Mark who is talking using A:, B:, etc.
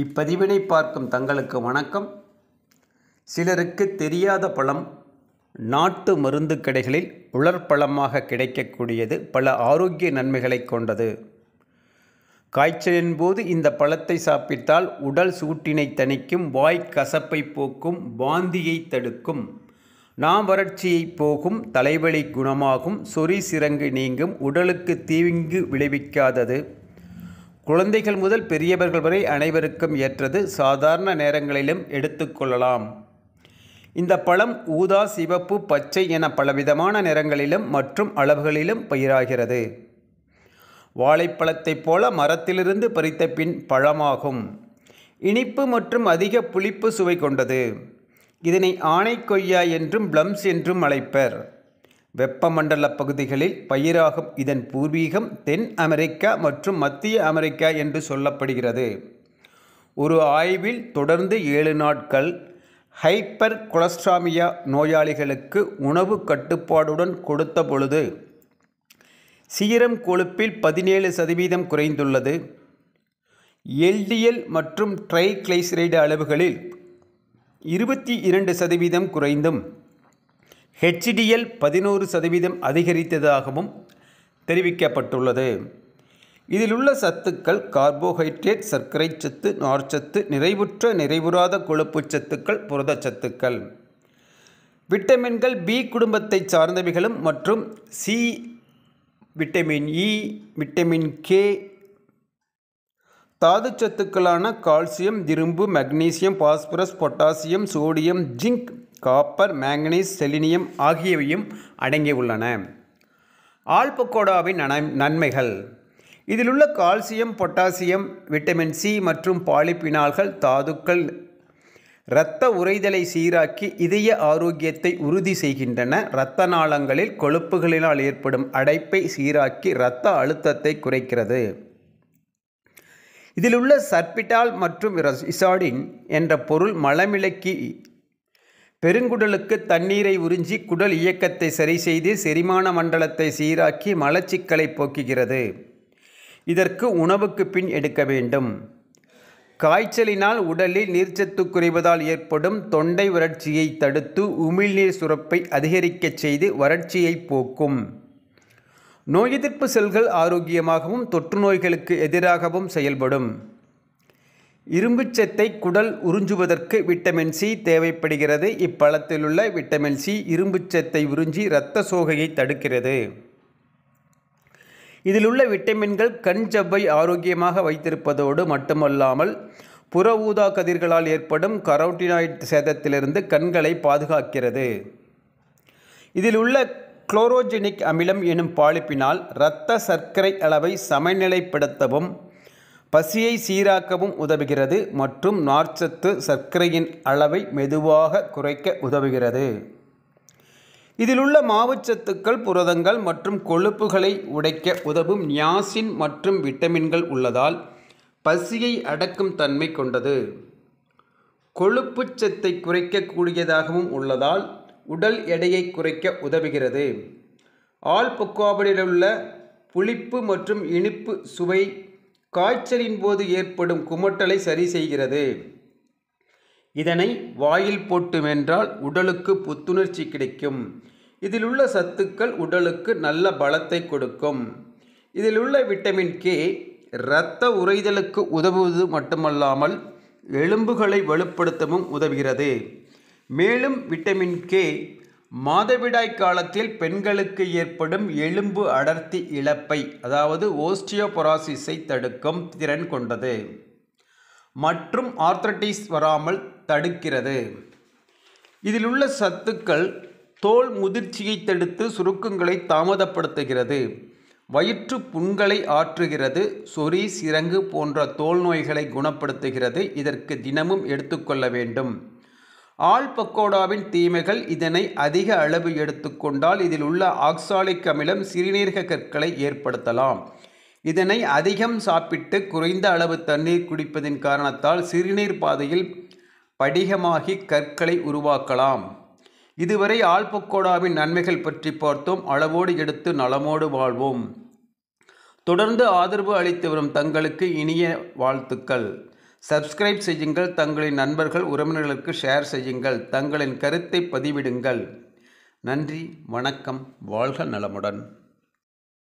A: இப்பதிவினை பார்க்கும் தங்களுக்கு வணக்கம் சிலருக்கு தெரியாத பழம் நாட்டு மருந்து கடைகளில் உலர்பழமாக கிடைக்கக்கூடியது பல ஆரோக்கிய நன்மைகளை கொண்டது காய்ச்சலின் போது இந்த பழத்தை சாப்பிட்டால் உடல் சூட்டினை தணிக்கும் வாய் கசப்பை போக்கும் வாந்தியை தடுக்கும் நாம் வறட்சியை போகும் தலைவலி குணமாகும் சொறி சிறங்கு நீங்கும் உடலுக்கு தீங்கு விளைவிக்காதது குழந்தைகள் முதல் பெரியவர்கள் வரை அனைவருக்கும் ஏற்றது சாதாரண நேரங்களிலும் எடுத்துக்கொள்ளலாம் இந்த பழம் ஊதா சிவப்பு பச்சை என பலவிதமான நிறங்களிலும் மற்றும் அளவுகளிலும் பயிராகிறது வாழைப்பழத்தைப் போல மரத்திலிருந்து பறித்த பின் பழமாகும் இனிப்பு மற்றும் அதிக புளிப்பு சுவை கொண்டது இதனை ஆனை கொய்யா என்றும் பிளம்ஸ் என்றும் அழைப்பர் வெப்பமண்டல பகுதிகளில் பயிராகும் இதன் பூர்வீகம் தென் அமெரிக்கா மற்றும் மத்திய அமெரிக்கா என்று சொல்லப்படுகிறது ஒரு ஆய்வில் தொடர்ந்து ஏழு நாட்கள் ஹைப்பர் கொலஸ்ட்ராமியா நோயாளிகளுக்கு உணவு கட்டுப்பாடுடன் கொடுத்த பொழுது சீரம் கொழுப்பில் பதினேழு சதவீதம் குறைந்துள்ளது எல்டிஎல் மற்றும் ட்ரைக்ளைசரைடு அளவுகளில் இருபத்தி இரண்டு சதவீதம் குறைந்தும் ஹெச்டிஎல் பதினோரு சதவீதம் அதிகரித்ததாகவும் தெரிவிக்கப்பட்டுள்ளது இதில் உள்ள சத்துக்கள் கார்போஹைட்ரேட் சர்க்கரை சத்து நார்ச்சத்து நிறைவுற்ற நிறைவுறாத கொழுப்பு சத்துக்கள் சத்துக்கள் விட்டமின்கள் பி குடும்பத்தை சார்ந்தவைகளும் மற்றும் C vitamin E vitamin K தாதுச்சத்துக்களான கால்சியம் இரும்பு magnesium phosphorus potassium sodium zinc copper manganese selenium ஆகியவையும் அடங்கியுள்ளன ஆல்பக்கோடாவின் நன்மைகள் இதிலுள்ள கால்சியம் பொட்டாசியம் விட்டமின் சி மற்றும் பாலிப்பினால்கள் தாதுக்கள் இரத்த உறைதலை சீராக்கி இதய ஆரோக்கியத்தை உறுதி செய்கின்றன இரத்த நாளங்களில் கொழுப்புகளினால் ஏற்படும் அடைப்பை சீராக்கி இரத்த அழுத்தத்தை குறைக்கிறது இதிலுள்ள சர்பிட்டால் மற்றும் இசாடின் என்ற பொருள் மலமிளக்கி பெருங்குடலுக்கு தண்ணீரை உறிஞ்சி குடல் இயக்கத்தை சரி செய்து செரிமான மண்டலத்தை சீராக்கி மலச்சிக்கலை போக்குகிறது இதற்கு உணவுக்கு பின் எடுக்க வேண்டும் காய்ச்சலினால் உடலில் நீர்ச்சத்து குறைவதால் ஏற்படும் தொண்டை வறட்சியை தடுத்து உமிழ்நீர் சுரப்பை அதிகரிக்கச் செய்து வறட்சியை போக்கும் நோய் எதிர்ப்பு செல்கள் ஆரோக்கியமாகவும் தொற்று நோய்களுக்கு எதிராகவும் செயல்படும் இரும்புச்சத்தை குடல் உறிஞ்சுவதற்கு விட்டமின் சி தேவைப்படுகிறது இப்பழத்திலுள்ள விட்டமின் சி இரும்புச்சத்தை உறிஞ்சி இரத்த சோகையை தடுக்கிறது இதிலுள்ள விட்டமின்கள் கண் ஜவ்வை ஆரோக்கியமாக வைத்திருப்பதோடு மட்டுமல்லாமல் புற ஊதா கதிர்களால் ஏற்படும் கரோட்டினாய்ட் சேதத்திலிருந்து கண்களை பாதுகாக்கிறது இதில் உள்ள குளோரோஜெனிக் அமிலம் எனும் பாலிப்பினால் இரத்த சர்க்கரை அளவை சமநிலைப்படுத்தவும் பசியை சீராக்கவும் உதவுகிறது மற்றும் நார்ச்சத்து சர்க்கரையின் அளவை மெதுவாக குறைக்க உதவுகிறது இதிலுள்ள மாவுச்சத்துக்கள் புரதங்கள் மற்றும் கொழுப்புகளை உடைக்க உதவும் நியாசின் மற்றும் விட்டமின்கள் உள்ளதால் பசியை அடக்கும் தன்மை கொண்டது சத்தை குறைக்கக்கூடியதாகவும் உள்ளதால் உடல் எடையை குறைக்க உதவுகிறது உள்ள புளிப்பு மற்றும் இனிப்பு சுவை காய்ச்சலின் போது ஏற்படும் குமட்டலை சரி செய்கிறது இதனை வாயில் போட்டுமென்றால் உடலுக்கு புத்துணர்ச்சி கிடைக்கும் இதில் உள்ள சத்துக்கள் உடலுக்கு நல்ல பலத்தை கொடுக்கும் இதில் உள்ள விட்டமின் கே இரத்த உறைதலுக்கு உதவுவது மட்டுமல்லாமல் எலும்புகளை வலுப்படுத்தவும் உதவுகிறது மேலும் விட்டமின் கே மாதவிடாய் காலத்தில் பெண்களுக்கு ஏற்படும் எலும்பு அடர்த்தி இழப்பை அதாவது ஓஸ்டியோபொராசிஸை தடுக்கும் திறன் கொண்டது மற்றும் ஆர்த்தட்டிஸ் வராமல் தடுக்கிறது இதில் உள்ள சத்துக்கள் தோல் முதிர்ச்சியை தடுத்து சுருக்கங்களை தாமதப்படுத்துகிறது வயிற்று புண்களை ஆற்றுகிறது சொறி சிரங்கு போன்ற தோல் நோய்களை குணப்படுத்துகிறது இதற்கு தினமும் எடுத்துக்கொள்ள வேண்டும் ஆள் பக்கோடாவின் தீமைகள் இதனை அதிக அளவு எடுத்துக்கொண்டால் இதில் உள்ள ஆக்சாலிக் அமிலம் சிறுநீரக கற்களை ஏற்படுத்தலாம் இதனை அதிகம் சாப்பிட்டு குறைந்த அளவு தண்ணீர் குடிப்பதின் காரணத்தால் சிறுநீர் பாதையில் படிகமாகி கற்களை உருவாக்கலாம் இதுவரை ஆல்பக்கோடாவின் நன்மைகள் பற்றி பார்த்தோம் அளவோடு எடுத்து நலமோடு வாழ்வோம் தொடர்ந்து ஆதரவு அளித்து வரும் தங்களுக்கு இனிய வாழ்த்துக்கள் சப்ஸ்கிரைப் செய்யுங்கள் தங்களின் நண்பர்கள் உறவினர்களுக்கு ஷேர் செய்யுங்கள் தங்களின் கருத்தை பதிவிடுங்கள் நன்றி வணக்கம் வாழ்க நலமுடன்